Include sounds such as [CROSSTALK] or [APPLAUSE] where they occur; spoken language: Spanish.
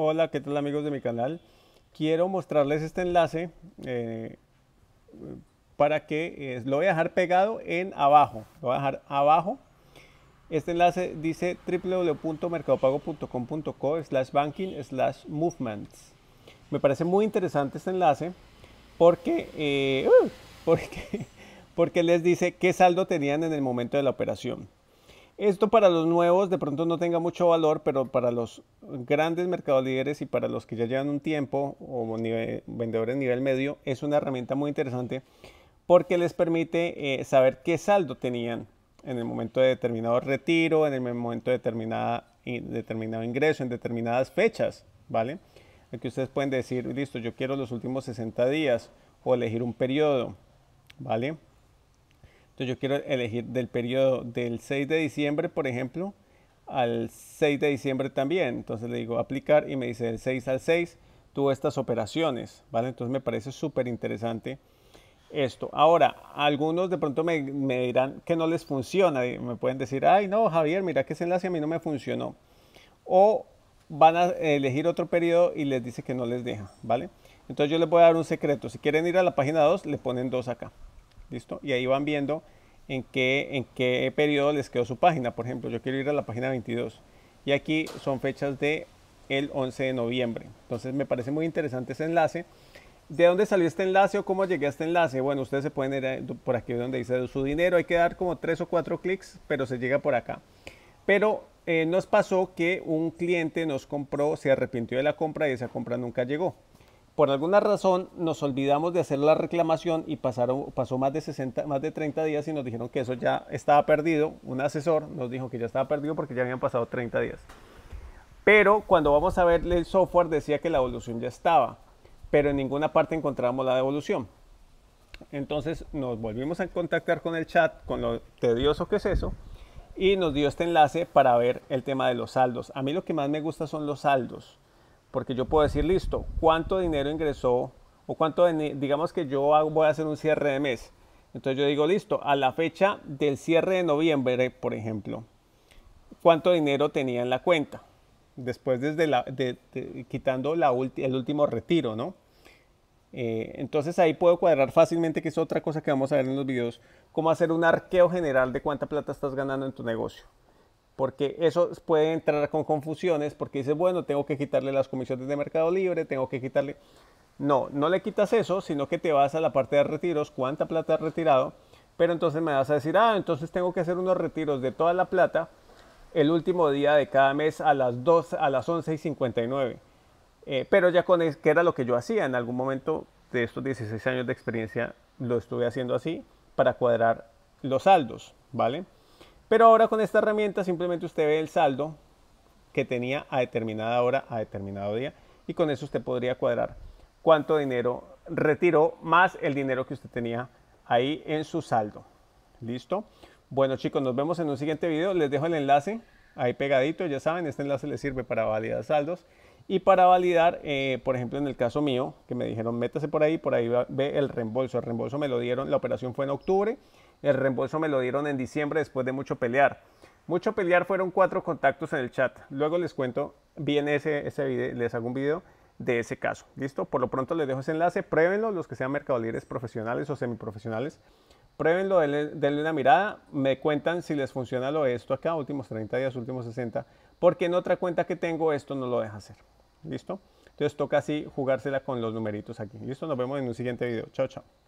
Hola, ¿qué tal amigos de mi canal? Quiero mostrarles este enlace eh, para que eh, lo voy a dejar pegado en abajo. Lo voy a dejar abajo. Este enlace dice www.mercadopago.com.co slash banking slash movements. Me parece muy interesante este enlace eh, [LAUGHS] porque, porque les dice qué saldo tenían en el momento de la operación. Esto para los nuevos de pronto no tenga mucho valor, pero para los grandes mercados líderes y para los que ya llevan un tiempo o nivel, vendedores nivel medio, es una herramienta muy interesante porque les permite eh, saber qué saldo tenían en el momento de determinado retiro, en el momento de determinada, determinado ingreso, en determinadas fechas, ¿vale? Aquí ustedes pueden decir, listo, yo quiero los últimos 60 días o elegir un periodo, ¿vale? Entonces yo quiero elegir del periodo del 6 de diciembre, por ejemplo, al 6 de diciembre también. Entonces le digo aplicar y me dice del 6 al 6 tuvo estas operaciones, ¿vale? Entonces me parece súper interesante esto. Ahora, algunos de pronto me, me, dirán que no les funciona, me pueden decir, ay no, Javier, mira que ese enlace a mí no me funcionó. O van a elegir otro periodo y les dice que no les deja, ¿vale? Entonces yo les voy a dar un secreto. Si quieren ir a la página 2, le ponen 2 acá. ¿listo? Y ahí van viendo en qué, en qué periodo les quedó su página. Por ejemplo, yo quiero ir a la página 22 y aquí son fechas de el 11 de noviembre. Entonces me parece muy interesante ese enlace. ¿De dónde salió este enlace o cómo llegué a este enlace? Bueno, ustedes se pueden ir por aquí donde dice su dinero. Hay que dar como tres o cuatro clics, pero se llega por acá. Pero eh, nos pasó que un cliente nos compró, se arrepintió de la compra y esa compra nunca llegó. Por alguna razón nos olvidamos de hacer la reclamación y pasaron, pasó más de, 60, más de 30 días y nos dijeron que eso ya estaba perdido. Un asesor nos dijo que ya estaba perdido porque ya habían pasado 30 días. Pero cuando vamos a ver el software decía que la evolución ya estaba, pero en ninguna parte encontramos la devolución. Entonces nos volvimos a contactar con el chat, con lo tedioso que es eso, y nos dio este enlace para ver el tema de los saldos. A mí lo que más me gusta son los saldos porque yo puedo decir, listo, ¿cuánto dinero ingresó? O cuánto, digamos que yo voy a hacer un cierre de mes. Entonces yo digo, listo, a la fecha del cierre de noviembre, por ejemplo, ¿cuánto dinero tenía en la cuenta? Después desde de, quitando la el último retiro, ¿no? Eh, entonces ahí puedo cuadrar fácilmente, que es otra cosa que vamos a ver en los videos, cómo hacer un arqueo general de cuánta plata estás ganando en tu negocio porque eso puede entrar con confusiones, porque dices, bueno, tengo que quitarle las comisiones de Mercado Libre, tengo que quitarle... No, no le quitas eso, sino que te vas a la parte de retiros, cuánta plata has retirado, pero entonces me vas a decir, ah, entonces tengo que hacer unos retiros de toda la plata el último día de cada mes a las 2, a las 11 y 59. Eh, pero ya con que era lo que yo hacía en algún momento de estos 16 años de experiencia, lo estuve haciendo así para cuadrar los saldos, ¿vale? Pero ahora con esta herramienta simplemente usted ve el saldo que tenía a determinada hora, a determinado día, y con eso usted podría cuadrar cuánto dinero retiró más el dinero que usted tenía ahí en su saldo. ¿Listo? Bueno chicos, nos vemos en un siguiente video. Les dejo el enlace ahí pegadito. Ya saben, este enlace les sirve para validar saldos y para validar, eh, por ejemplo, en el caso mío, que me dijeron métase por ahí, por ahí ve el reembolso. El reembolso me lo dieron, la operación fue en octubre el reembolso me lo dieron en diciembre después de mucho pelear. Mucho pelear fueron cuatro contactos en el chat. Luego les cuento bien ese, ese video, les hago un video de ese caso. ¿Listo? Por lo pronto les dejo ese enlace. Pruébenlo, los que sean mercadolíderes profesionales o semiprofesionales. Pruébenlo, denle, denle, una mirada. Me cuentan si les funciona lo de esto acá, últimos 30 días, últimos 60. Porque en otra cuenta que tengo esto no lo deja hacer. ¿Listo? Entonces toca así jugársela con los numeritos aquí. ¿Listo? Nos vemos en un siguiente video. Chao, chao.